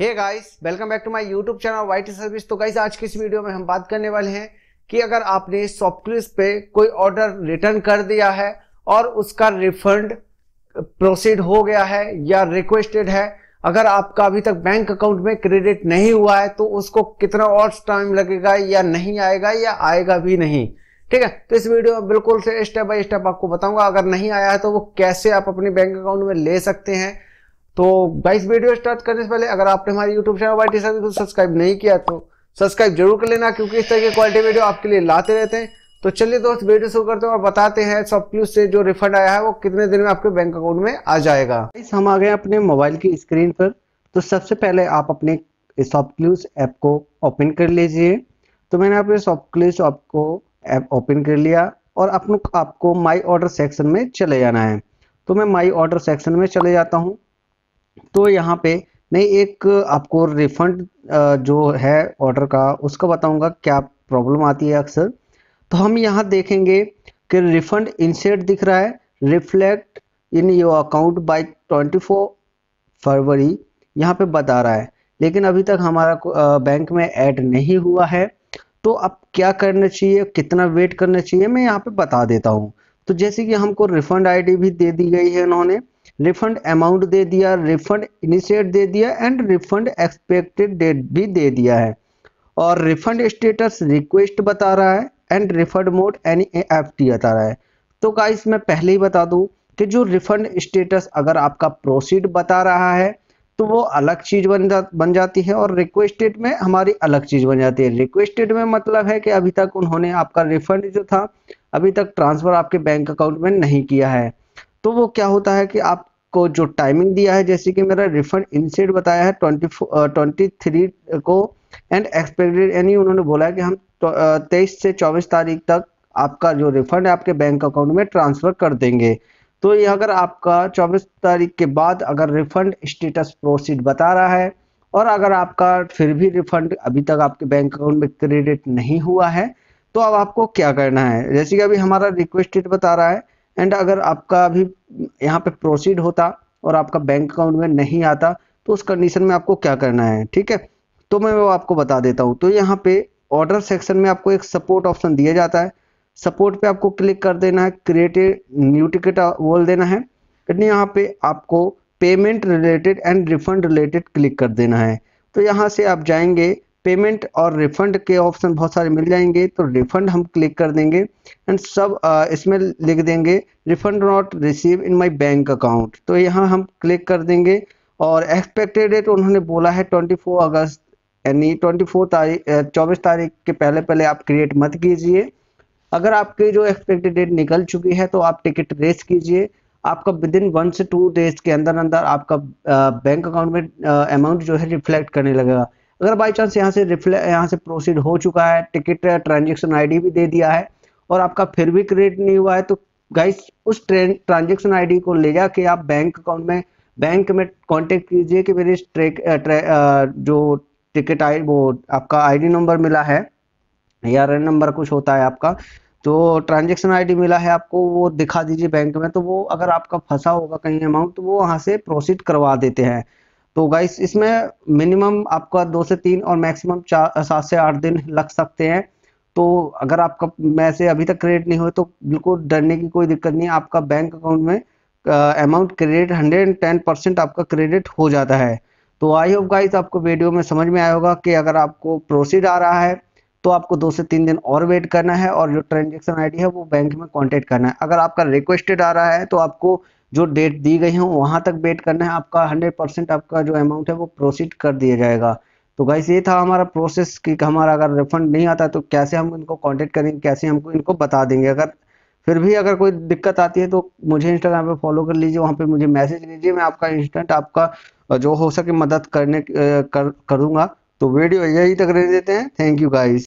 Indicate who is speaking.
Speaker 1: hey guys welcome back to my YouTube channel white service तो guys आज की इस वीडियो में हम बात करने वाले हैं कि अगर आपने शॉपक्लूज पे कोई ऑर्डर रिटर्न कर दिया है और उसका रिफंड प्रोसीड हो गया है या रिक्वेस्टेड है अगर आपका अभी तक बैंक अकाउंट में क्रेडिट नहीं हुआ है तो उसको कितना और टाइम लगेगा या नहीं आएगा या आएगा भी नहीं ठीक है तो इस वीडियो में बिल्कुल से स्टेप बाय स्टेप आपको बताऊंगा अगर नहीं आया है तो वो कैसे आप अपने बैंक अकाउंट में ले सकते हैं तो गाइस वीडियो स्टार्ट करने से पहले अगर आपने हमारे यूट्यूब चैनल वाई टी तो सब्सक्राइब नहीं किया तो सब्सक्राइब जरूर कर लेना क्योंकि इस तरह की क्वालिटी वीडियो आपके लिए लाते रहते हैं तो चलिए दोस्त वीडियो शुरू करते हैं और बताते हैं सब से जो रिफंड आया है वो कितने दिन में आपके बैंक अकाउंट में आ जाएगा हम आ गए अपने मोबाइल की स्क्रीन पर तो सबसे पहले आप अपने शॉप क्लूज ऐप को ओपन कर लीजिए तो मैंने अपने शॉप क्लूज ऐप को ऐप ओपन कर लिया और अपने आपको माई ऑर्डर सेक्शन में चले जाना है तो मैं माई ऑर्डर सेक्शन में चले जाता हूँ तो यहाँ पे मैं एक आपको रिफंड जो है ऑर्डर का उसका बताऊंगा क्या प्रॉब्लम आती है अक्सर तो हम यहाँ देखेंगे कि रिफंड इंसेट दिख रहा है reflect in your account by 24 February यहाँ पे बता रहा है लेकिन अभी तक हमारा बैंक में ऐड नहीं हुआ है तो अब क्या करना चाहिए कितना वेट करना चाहिए मैं यहाँ पे बता देता हूँ तो जैसे कि हमको रिफंड आईडी भी दे दी गई है उन्होंने रिफंड अमाउंट दे दिया रिफंड इनिशिएट दे दिया एंड रिफंड एक्सपेक्टेड डेट भी दे दिया है और रिफंड स्टेटस रिक्वेस्ट बता रहा है and refund mode N E F T बता रहा है तो गाइस मैं पहले ही बता दूं कि जो रिफंड स्टेटस अगर आपका प्रोसीड बता रहा है तो वो अलग चीज बन जा बन जाती है और रिक्वेस्टेड में हमारी अलग चीज बन जाती है रिक्वेस्टेड में मतलब है कि अभी तक उन्होंने आपका रिफंड जो था अभी तक ट्रांसफर आपके बैंक अकाउंट में नहीं किया है तो वो क्या होता है कि आपको जो टाइमिंग दिया है जैसे कि मेरा रिफंड इनसेट बताया है ट्वेंटी ट्वेंटी थ्री को एंड एक्सपेक्टेड यानी उन्होंने बोला है कि हम तो, तेईस से चौबीस तारीख तक आपका जो रिफंड है आपके बैंक अकाउंट में ट्रांसफर कर देंगे तो ये अगर आपका 24 तारीख के बाद अगर रिफंड स्टेटस प्रोसीड बता रहा है और अगर आपका फिर भी रिफंड अभी तक आपके बैंक अकाउंट में क्रेडिट नहीं हुआ है तो अब आपको क्या करना है जैसे कि अभी हमारा रिक्वेस्टेड बता रहा है एंड अगर आपका अभी यहाँ पे प्रोसीड होता और आपका बैंक अकाउंट में नहीं आता तो उस कंडीशन में आपको क्या करना है ठीक है तो मैं वो आपको बता देता हूँ तो यहाँ पे ऑर्डर सेक्शन में आपको एक सपोर्ट ऑप्शन दिया जाता है सपोर्ट पे आपको क्लिक कर देना है क्रिएट न्यू टिकट बोल देना है यहाँ पे आपको payment related and refund related click कर देना है तो यहाँ से आप जाएंगे पेमेंट और रिफंड के ऑप्शन बहुत सारे मिल जाएंगे तो रिफंड हम क्लिक कर देंगे एंड सब इसमें लिख देंगे refund not receive in my bank account तो यहाँ हम क्लिक कर देंगे और एक्सपेक्टेड डेट उन्होंने बोला है 24 अगस्त यानी 24 तारीख चौबीस तारीख के पहले पहले आप क्रिएट मत कीजिए अगर आपकी जो एक्सपेक्टेड डेट निकल चुकी है तो आप टिकट रेस कीजिए आपका विद इन वन से टू डेज के अंदर अंदर आपका बैंक अकाउंट में अमाउंट जो है रिफ्लेक्ट करने लगेगा अगर बाई चांस यहाँ से रिफ्लेक्ट यहाँ से प्रोसीड हो चुका है टिकट ट्रांजेक्शन आईडी भी दे दिया है और आपका फिर भी क्रेडिट नहीं हुआ है तो गाइस उस ट्रांजेक्शन आईडी को ले जाके आप बैंक अकाउंट में बैंक में कॉन्टेक्ट कीजिए कि मेरे ट्रेक ट्रे, जो टिकट आई वो आपका आईडी नंबर मिला है या रन नंबर कुछ होता है आपका तो ट्रांजेक्शन आईडी मिला है आपको वो दिखा दीजिए बैंक में तो वो अगर आपका फंसा होगा कहीं अमाउंट तो वो वहाँ से प्रोसीड करवा देते हैं तो गाइस इसमें मिनिमम आपका दो से तीन और मैक्सिमम चार सात से आठ दिन लग सकते हैं तो अगर आपका पैसे अभी तक क्रेडिट नहीं हुए तो बिल्कुल डरने की कोई दिक्कत नहीं आपका बैंक अकाउंट में amount credit hundred and ten percent आपका क्रेडिट हो जाता है तो आई होप गाइस आपको वीडियो में समझ में आया होगा कि अगर आपको प्रोसीड आ रहा है तो आपको दो से तीन दिन और वेट करना है और जो ट्रांजेक्शन आई है वो बैंक में कॉन्टेक्ट करना है अगर आपका रिक्वेस्टेड आ रहा है तो आपको जो डेट दी गई है वहाँ तक वेट करना है आपका हंड्रेड परसेंट आपका जो अमाउंट है वो प्रोसीड कर दिया जाएगा तो गाइस ये था हमारा प्रोसेस कि हमारा अगर रिफंड नहीं आता तो कैसे हम इनको कॉन्टेक्ट करेंगे कैसे हमको इनको बता देंगे अगर फिर भी अगर कोई दिक्कत आती है तो मुझे इंस्टाग्राम पे फॉलो कर लीजिए वहाँ पे मुझे मैसेज लीजिए मैं आपका इंस्टेंट आपका जो हो सके मदद करने कर, करूँगा तो वीडियो यही तक रह देते हैं थैंक यू गाइस